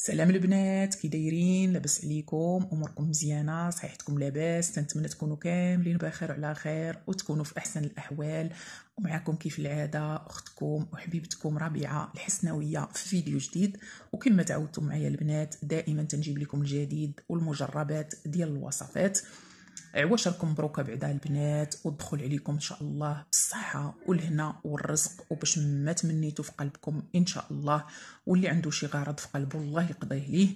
سلام البنات كي دايرين لاباس عليكم اموركم مزيانه صحيحتكم لاباس نتمنى تكونوا كاملين بخير وعلى خير وتكونوا في احسن الاحوال ومعكم كيف العاده اختكم وحبيبتكم ربيعه الحسناويه في فيديو جديد وكما تعودتم معايا البنات دائما تنجيب لكم الجديد والمجربات ديال الوصفات عواش إيه، راكم مبروكه بعدا البنات ودخل عليكم ان شاء الله بالصحه والهنا والرزق وباش ما تمنيتو في قلبكم ان شاء الله واللي عنده شي غرض في قلبه الله يقضيه ليه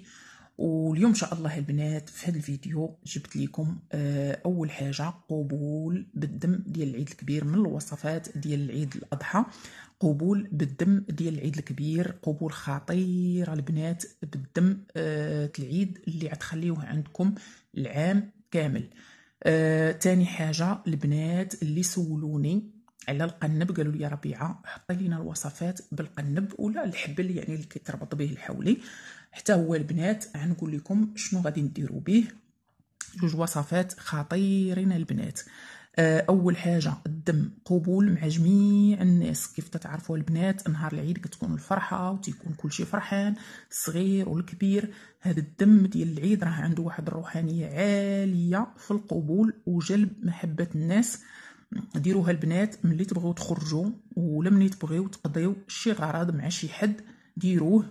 واليوم ان شاء الله البنات في هذا الفيديو جبت لكم آه، اول حاجه قبول بالدم ديال العيد الكبير من الوصفات ديال العيد الاضحى قبول بالدم ديال العيد الكبير قبول خطير البنات بالدم آه، العيد اللي غتخليوه عندكم العام كامل آه، تاني حاجة البنات اللي سولوني على القنب قالوا لي ربيعه حطي لينا الوصفات بالقنب ولا الحبل يعني اللي كيتربط به الحولي حتى هو البنات غنقول لكم شنو غادي نديرو به جوج وصفات خطيرين البنات آه، اول حاجه الدم قبول مع جميع الناس كيف تتعرفوا البنات نهار العيد كتكون الفرحه وتيكون كلشي فرحان الصغير والكبير هذا الدم ديال العيد راه عنده واحد الروحانيه عاليه في القبول وجلب محبه الناس ديروها البنات ملي تبغيو تخرجوا ولا ملي تبغيو تقضيو شي غرض مع شي حد ديروه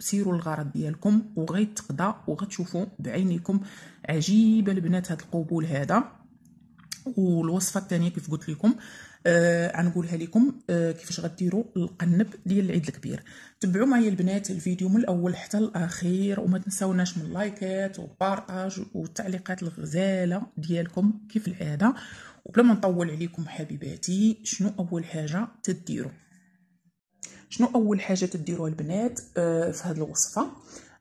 وسيروا الغرض ديالكم وغيتقضى وغتشوفوا بعينيكم عجيبه البنات هذا القبول هذا والوصفه الثانيه كيف قلت لكم آه غنقولها لكم آه كيفاش غديروا القنب ديال العيد الكبير تبعوا معايا البنات الفيديو من الاول حتى الاخير وما تنساوناش من اللايكات والبارطاج والتعليقات الغزاله ديالكم كيف العاده وبلا ما نطول عليكم حبيباتي شنو اول حاجه تديروا شنو اول حاجه تديروها البنات آه، في هذه الوصفه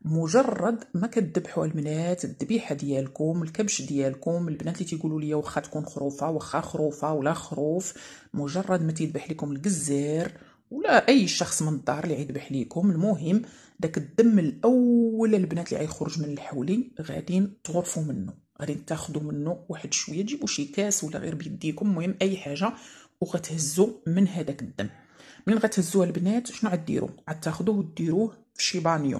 مجرد ما كتذبحوا البنات الذبيحه ديالكم الكبش ديالكم البنات اللي تيقولوا لي واخا تكون خروفه واخا خروفه ولا خروف مجرد ما تيذبح لكم الجزير ولا اي شخص من الدار اللي يذبح ليكم المهم داك الدم الاول البنات اللي غيخرج من الحولي غادي تغرفوا منه غادي تاخذوا منه واحد شويه تجيبوا شي كاس ولا غير بيديكم المهم اي حاجه وغتهزوا من هذاك الدم منين غتهزوها البنات شنو غديروا غتاخذوه وديروه في شي بانيو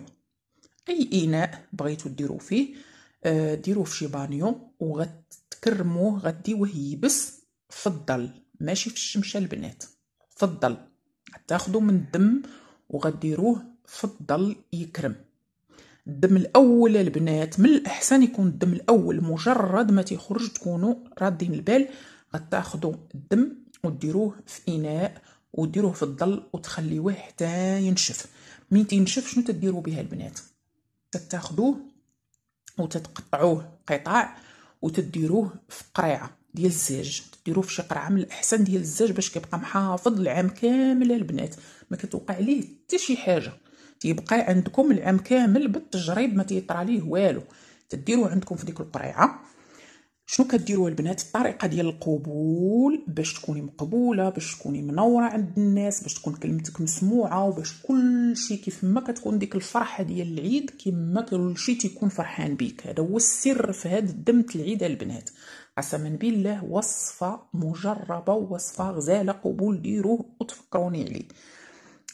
اي اناء بغيتو ديروه فيه آه، ديروه في شي بانيو وغتكرموه غديوه يبس في الظل ماشي في الشمشه البنات في الظل غتاخذوا من الدم وغديروه في الظل يكرم الدم الاول البنات من الاحسن يكون الدم الاول مجرد ما تيخرج تكونوا رادين البال غتاخذوا الدم وديروه في اناء وديروه في الظل وتخليوه حتى ينشف من تينشف شنو تديروا بها البنات تتاخذوه وتتقطعوه قطع وتديروه في قريعه ديال الزاج تديروه في شي قرعه من الاحسن ديال الزاج باش كيبقى محافظ العام كامل البنات ما كتوقع ليه حتى شي حاجه تيبقى عندكم العام كامل بالتجريب ما تيطرى ليه والو تديروه عندكم في ديك القريعه شنو كديروا البنات الطريقه ديال القبول باش تكوني مقبوله باش تكوني منوره عند الناس باش تكون كلمتك مسموعه وباش كلشي كيف ما كتكون ديك الفرحه ديال العيد كل كلشي تيكون فرحان بيك هذا هو السر في هذا دمت العيد البنات قسما بالله وصفه مجربه ووصفه غزاله قبول ديروه وتفكروني عليه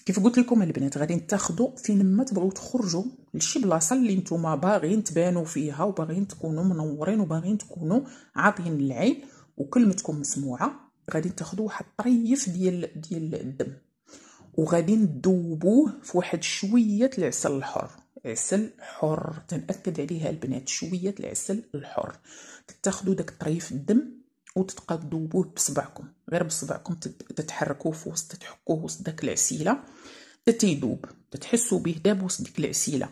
كيف قلت لكم البنات غادي تاخذوا فين ما تبغوا تخرجوا لشي بلاصه اللي نتوما باغيين تبانوا فيها وباغيين تكونوا منورين وباغيين تكونوا عاطيين العين وكلمتكم مسموعه غادي تاخذوا واحد الطريف ديال ديال الدم وغادي ندوبوه في واحد شويه العسل الحر عسل حر تنأكد عليها البنات شويه العسل الحر تاخذوا داك الطريف الدم وتتقدوه بصبعكم غير بصبعكم تتحركوه في وسط تحكوه وسط داك العسيله تتيذوب تتحسوا به داب وسط ديك العسيله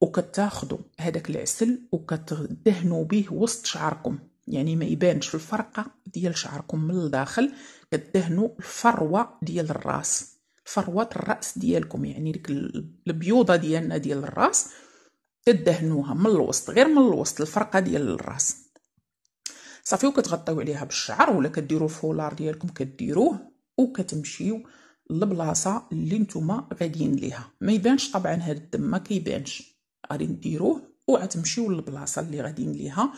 وكتاخذوا هذاك العسل وكتدهنوا به وسط شعركم يعني ما يبانش الفرقه ديال شعركم من الداخل كتدهنوا الفروه ديال الراس فروه الراس ديالكم يعني ديك البيوضه ديالنا ديال الراس تدهنوها من الوسط غير من الوسط الفرقه ديال الراس صافي وكتغطيو عليها بالشعر ولا كديروا الفولار ديالكم كديروه وكتمشيو للبلاصه اللي نتوما غاديين ليها ما يبانش طبعا هاد الدم ما كيبانش غادي نديروه وغتمشيو للبلاصه اللي غاديين ليها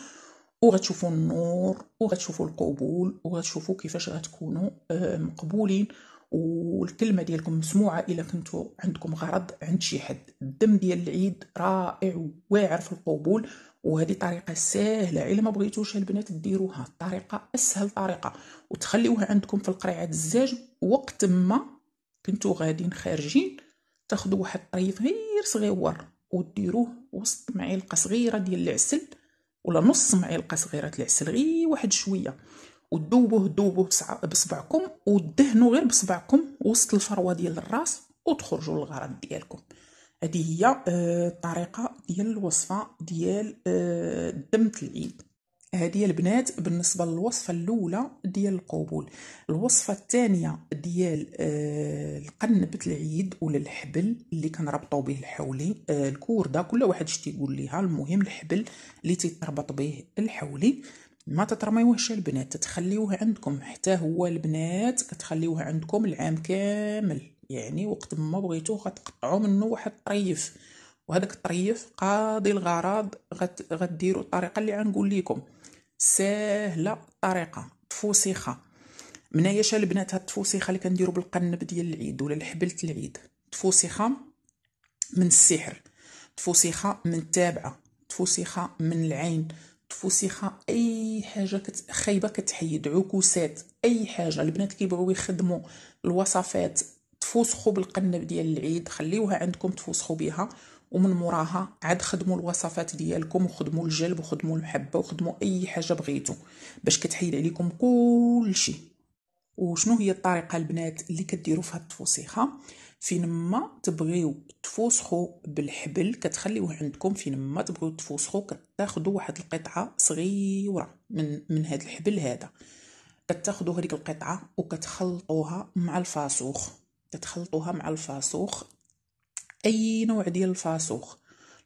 وغتشوفوا النور وغتشوفوا القبول وغتشوفوا كيفاش غتكونوا آه، مقبولين والكلمه ديالكم مسموعه الا كنتو عندكم غرض عند شي حد الدم ديال العيد رائع وواعر في القبول وهذه طريقه سهله الا ما بغيتوش البنات ديروها الطريقه اسهل طريقه وتخليوها عندكم في القريعه الزاج وقت ما كنتو غاديين خارجين تاخذوا واحد طريف غير صغيور وديروه وسط معلقه صغيره ديال العسل ولا نص معلقه صغيره العسل غير واحد شويه ودوبوه دوبوه بصبعكم ودهنوا غير بصبعكم وسط الفروه ديال الراس وتخرجوا الغرض ديالكم هذه هي آه، الطريقه ديال الوصفه ديال آه، دمة العيد هذه البنات بالنسبه للوصفه الاولى ديال القبول الوصفه الثانيه ديال آه، القنبه العيد ولا الحبل اللي كنربطوا به الحولي الكورده كل واحد اش تيقول ليها المهم الحبل اللي تتربط به الحولي ما تترميوهش البنات تخليوه عندكم حتى هو البنات كتخليوه عندكم العام كامل يعني وقت ما بغيتو غتقطعوا منه واحد الطريف وهذاك الطريف قاضي الغرض غت... غديروا الطريقه اللي غنقول لكم ساهله الطريقه تفوسيخه منايا شال البنات هاد التفوسيخه اللي كنديرو بالقنب ديال العيد ولا الحبلة العيد تفوسيخه من السحر تفوسيخه من التابعه تفوسيخه من العين فسيخه اي حاجه كت... خايبه كتحيد عكوسات اي حاجه البنات كيبغيو يخدموا الوصفات تفوسخوا بالقنب ديال العيد خليوها عندكم تفوسخوا بها ومن موراها عاد خدموا الوصفات ديالكم وخدموا الجلب وخدموا المحبه وخدموا اي حاجه بغيتو باش كتحيد عليكم كل شيء وشنو هي الطريقه البنات اللي كديروا في هاد التفوسيخه فين ما تبغيو تفوسخوا بالحبل كتخليوه عندكم فين ما تبغيو تفوسخوا كتاخذوا واحد القطعه صغيره من من هاد الحبل هذا كتاخذوا هذيك القطعه وكتخلطوها مع الفاسوخ كتخلطوها مع الفاسوخ اي نوع ديال الفاسوخ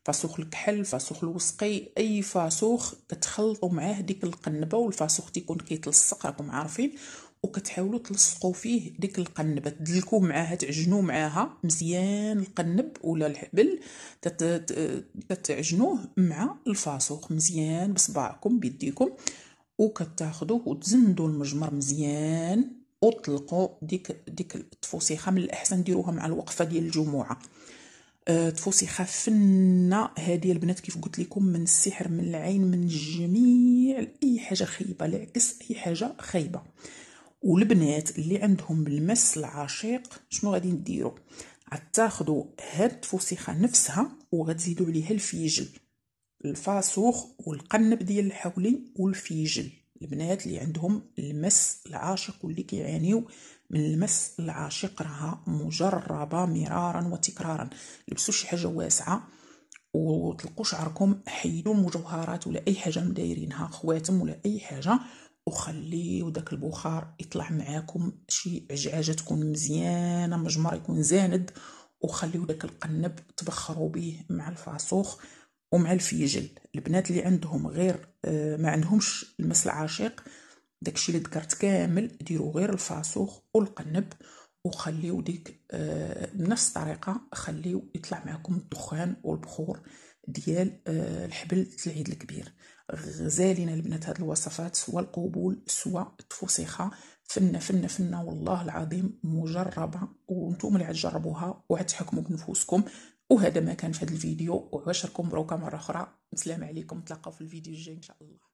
فاسوخ الكحل فاسوخ الوسقي اي فاسوخ كتخلطوا معاه ديك القنبه والفاسوخ تيكون كيتلصق راكم عارفين وكتحاولوا تلصقوا فيه ديك القنبه تدلكوا معاها تعجنوا معاها مزيان القنب ولا الحبل تتعجنوه مع الفاسوق مزيان بصباعكم بيديكم وكتاخدوه وتزندوا المجمر مزيان وطلقوا ديك ديك التفوسيخه من الاحسن ديروها مع الوقفه ديال الجمعه آه، تفوسيخه فنه هذه البنات كيف قلت لكم من السحر من العين من جميع اي حاجه خايبه العكس اي حاجه خايبه والبنات اللي عندهم المس العشيق شنو غادي نديرو غتاخدو هاد الفسيخه نفسها وغتزيدو عليها الفيجل الفاسوخ والقنب ديال الحولي والفيجل البنات اللي عندهم المس العاشق واللي كيعانيو من المس العاشق راها مجربه مرارا وتكرارا لبسوا شي حاجه واسعه وطلقوا شعركم حيدوا المجوهرات ولا اي حاجه مدايرينها خواتم ولا اي حاجه وخليو وداك البخار يطلع معاكم شي عجعاجه تكون مزيانه مجمر يكون زاند وخليو داك القنب تبخروا به مع الفاسوخ ومع الفيجل البنات اللي عندهم غير آه، ما عندهمش المس العاشق داكشي اللي ذكرت كامل ديروا غير الفاسوخ والقنب وخليو ديك آه، بنفس الطريقه خليو يطلع معكم الدخان والبخور ديال آه، الحبل العيد الكبير غزالين البنات هاد الوصفات سوا القبول سوا التفوسيخه فنه فنه فنه والله العظيم مجربه وانتم اللي عتجربوها وعتحكموا بنفوسكم وهذا ما كان في هذا الفيديو وعشركم مبروكه مره اخرى السلام عليكم نتلاقاو في الفيديو الجاي ان شاء الله